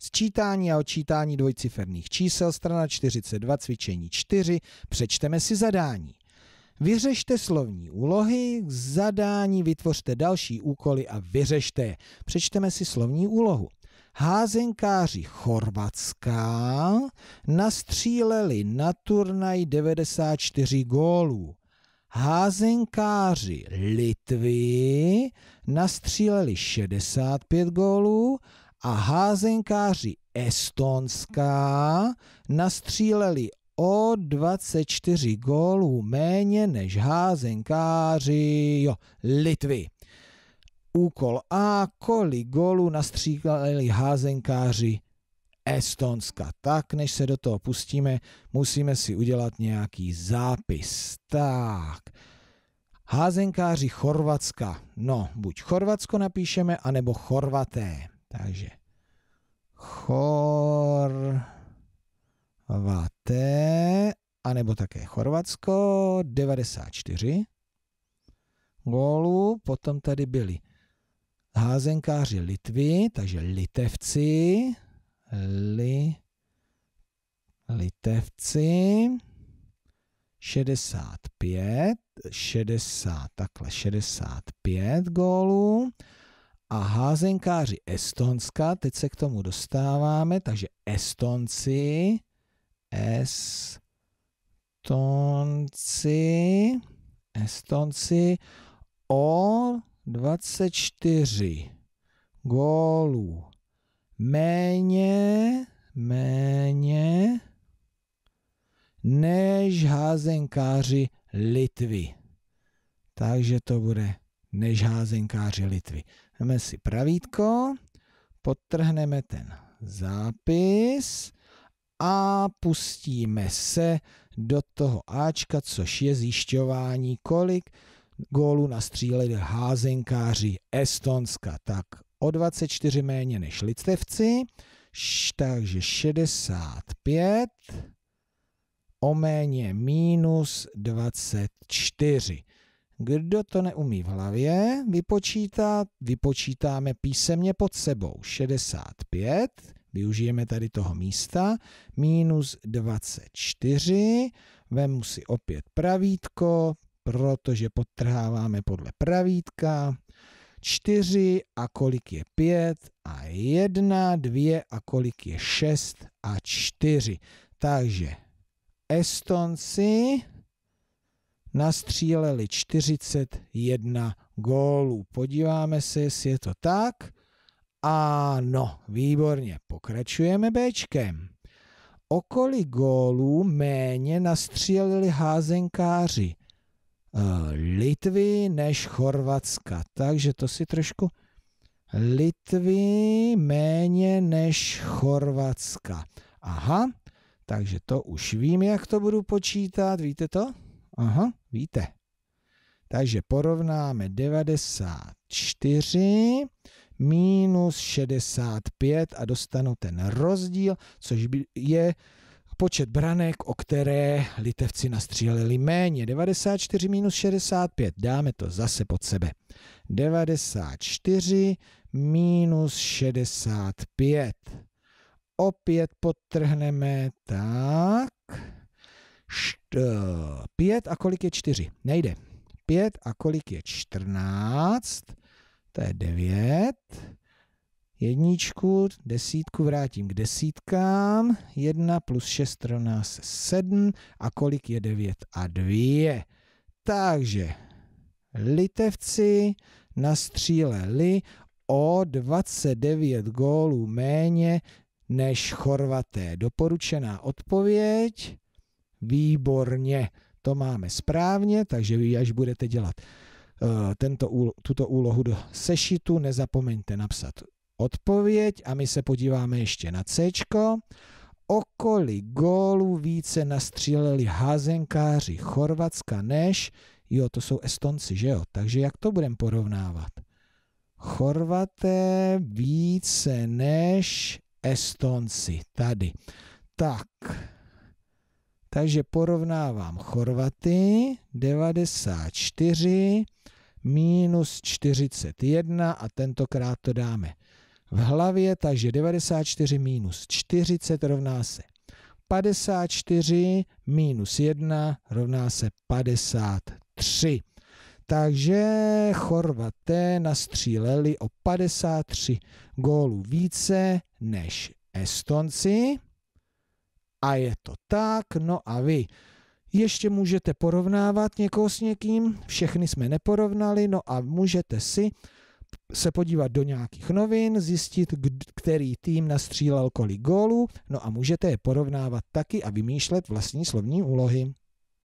Sčítání a odčítání dvojciferných čísel, strana 42, cvičení 4, přečteme si zadání. Vyřešte slovní úlohy, k zadání vytvořte další úkoly a vyřešte je. Přečteme si slovní úlohu. Házenkáři Chorvatská nastříleli na turnaj 94 gólů. Házenkáři Litvy nastříleli 65 gólů a házenkáři Estonská nastříleli o 24 gólů méně než házenkáři jo, Litvy. Úkol A. Kolik gólů nastříleli házenkáři Estonska. Tak, než se do toho pustíme, musíme si udělat nějaký zápis. Tak, házenkáři Chorvatska. No, buď Chorvatsko napíšeme, anebo Chorvaté. Takže Chorvaté, anebo také Chorvatsko, 94 gólů. Potom tady byli házenkáři Litvy, takže Litevci, li, Litevci, 65, 60, takhle 65 gólů a házenkáři Estonska, teď se k tomu dostáváme, takže Estonci, Estonci, Estonci o 24 gólů méně, méně než házenkáři Litvy. Takže to bude než házenkáři Litvy. Jdeme si pravítko, potrhneme ten zápis a pustíme se do toho Ačka, což je zjišťování, kolik gólů nastříleli házenkáři Estonska. Tak o 24 méně než Litevci, takže 65 o méně minus 24. Kdo to neumí v hlavě, vypočítá, vypočítáme písemně pod sebou 65, využijeme tady toho místa, minus 24, vemu si opět pravítko, protože podtrháváme podle pravítka, 4 a kolik je 5 a 1, 2 a kolik je 6 a 4. Takže Estonci nastříleli 41 gólů. Podíváme se, jestli je to tak. Ano, výborně, pokračujeme Bčkem. Okolí gólů méně nastřílili házenkáři e, Litvy než Chorvatska. Takže to si trošku... Litvy méně než Chorvatska. Aha, takže to už vím, jak to budu počítat. Víte to? Aha, víte. Takže porovnáme 94 minus 65 a dostanu ten rozdíl, což je počet branek, o které litevci nastříleli méně. 94 minus 65, dáme to zase pod sebe. 94 minus 65. Opět podtrhneme, tak št, pět a kolik je čtyři? Nejde. Pět a kolik je čtrnáct? To je devět. Jedničku, desítku vrátím k desítkám. Jedna plus šest rovná se sedm. A kolik je devět a dvě? Takže Litevci nastříleli o 29 gólů méně než Chorvaté. Doporučená odpověď Výborně, to máme správně, takže vy, až budete dělat eh, tento, tuto úlohu do sešitu, nezapomeňte napsat odpověď a my se podíváme ještě na C. Okolí gólu více nastříleli házenkáři Chorvatska než, jo, to jsou Estonci, že jo, takže jak to budeme porovnávat? Chorvaté více než Estonci, tady. Tak, takže porovnávám Chorvaty 94 minus 41 a tentokrát to dáme v hlavě, takže 94 minus 40 rovná se 54 minus 1 rovná se 53. Takže Chorvaté nastříleli o 53 gólů více než Estonci a je to tak, no a vy. Ještě můžete porovnávat někoho s někým, všechny jsme neporovnali, no a můžete si se podívat do nějakých novin, zjistit, který tým nastřílel kolik gólů, no a můžete je porovnávat taky a vymýšlet vlastní slovní úlohy.